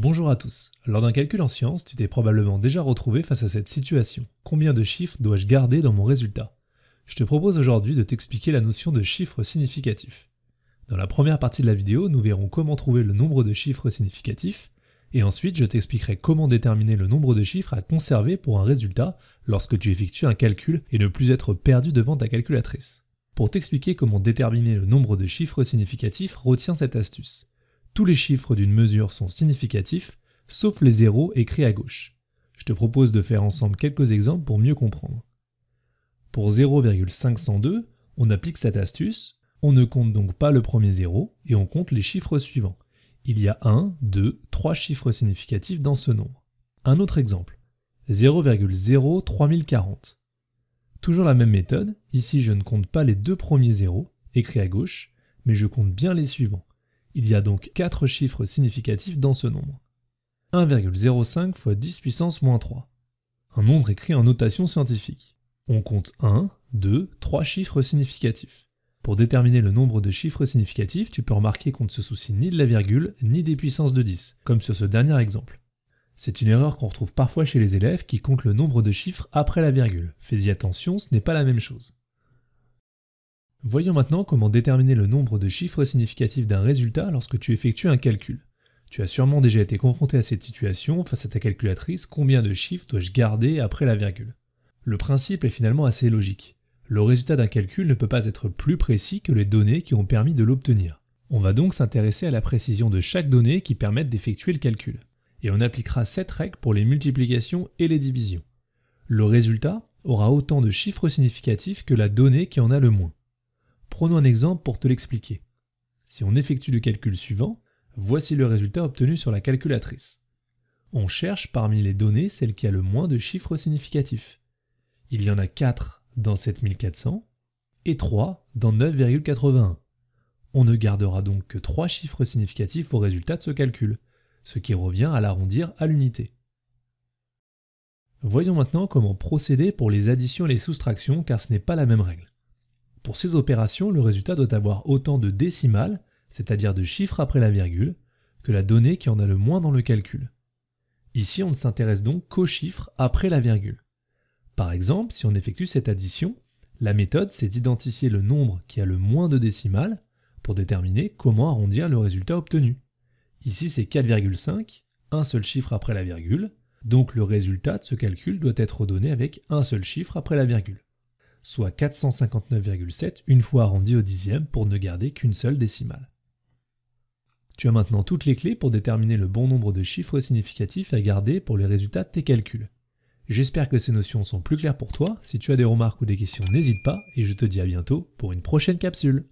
Bonjour à tous. Lors d'un calcul en sciences, tu t'es probablement déjà retrouvé face à cette situation. Combien de chiffres dois-je garder dans mon résultat Je te propose aujourd'hui de t'expliquer la notion de chiffre significatif. Dans la première partie de la vidéo, nous verrons comment trouver le nombre de chiffres significatifs, et ensuite je t'expliquerai comment déterminer le nombre de chiffres à conserver pour un résultat lorsque tu effectues un calcul et ne plus être perdu devant ta calculatrice. Pour t'expliquer comment déterminer le nombre de chiffres significatifs, retiens cette astuce. Tous les chiffres d'une mesure sont significatifs, sauf les zéros écrits à gauche. Je te propose de faire ensemble quelques exemples pour mieux comprendre. Pour 0,502, on applique cette astuce, on ne compte donc pas le premier zéro et on compte les chiffres suivants. Il y a 1, 2, 3 chiffres significatifs dans ce nombre. Un autre exemple, 0,03040. Toujours la même méthode, ici je ne compte pas les deux premiers zéros, écrits à gauche, mais je compte bien les suivants. Il y a donc 4 chiffres significatifs dans ce nombre. 1,05 fois 10 puissance moins 3. Un nombre écrit en notation scientifique. On compte 1, 2, 3 chiffres significatifs. Pour déterminer le nombre de chiffres significatifs, tu peux remarquer qu'on ne se soucie ni de la virgule, ni des puissances de 10, comme sur ce dernier exemple. C'est une erreur qu'on retrouve parfois chez les élèves qui comptent le nombre de chiffres après la virgule. Fais-y attention, ce n'est pas la même chose. Voyons maintenant comment déterminer le nombre de chiffres significatifs d'un résultat lorsque tu effectues un calcul. Tu as sûrement déjà été confronté à cette situation face à ta calculatrice, combien de chiffres dois-je garder après la virgule Le principe est finalement assez logique. Le résultat d'un calcul ne peut pas être plus précis que les données qui ont permis de l'obtenir. On va donc s'intéresser à la précision de chaque donnée qui permettent d'effectuer le calcul. Et on appliquera cette règle pour les multiplications et les divisions. Le résultat aura autant de chiffres significatifs que la donnée qui en a le moins. Prenons un exemple pour te l'expliquer. Si on effectue le calcul suivant, voici le résultat obtenu sur la calculatrice. On cherche parmi les données celle qui a le moins de chiffres significatifs. Il y en a 4 dans 7400 et 3 dans 9,81. On ne gardera donc que 3 chiffres significatifs au résultat de ce calcul, ce qui revient à l'arrondir à l'unité. Voyons maintenant comment procéder pour les additions et les soustractions car ce n'est pas la même règle. Pour ces opérations, le résultat doit avoir autant de décimales, c'est-à-dire de chiffres après la virgule, que la donnée qui en a le moins dans le calcul. Ici, on ne s'intéresse donc qu'aux chiffres après la virgule. Par exemple, si on effectue cette addition, la méthode c'est d'identifier le nombre qui a le moins de décimales pour déterminer comment arrondir le résultat obtenu. Ici, c'est 4,5, un seul chiffre après la virgule, donc le résultat de ce calcul doit être donné avec un seul chiffre après la virgule soit 459,7 une fois arrondi au dixième pour ne garder qu'une seule décimale. Tu as maintenant toutes les clés pour déterminer le bon nombre de chiffres significatifs à garder pour les résultats de tes calculs. J'espère que ces notions sont plus claires pour toi. Si tu as des remarques ou des questions, n'hésite pas et je te dis à bientôt pour une prochaine capsule.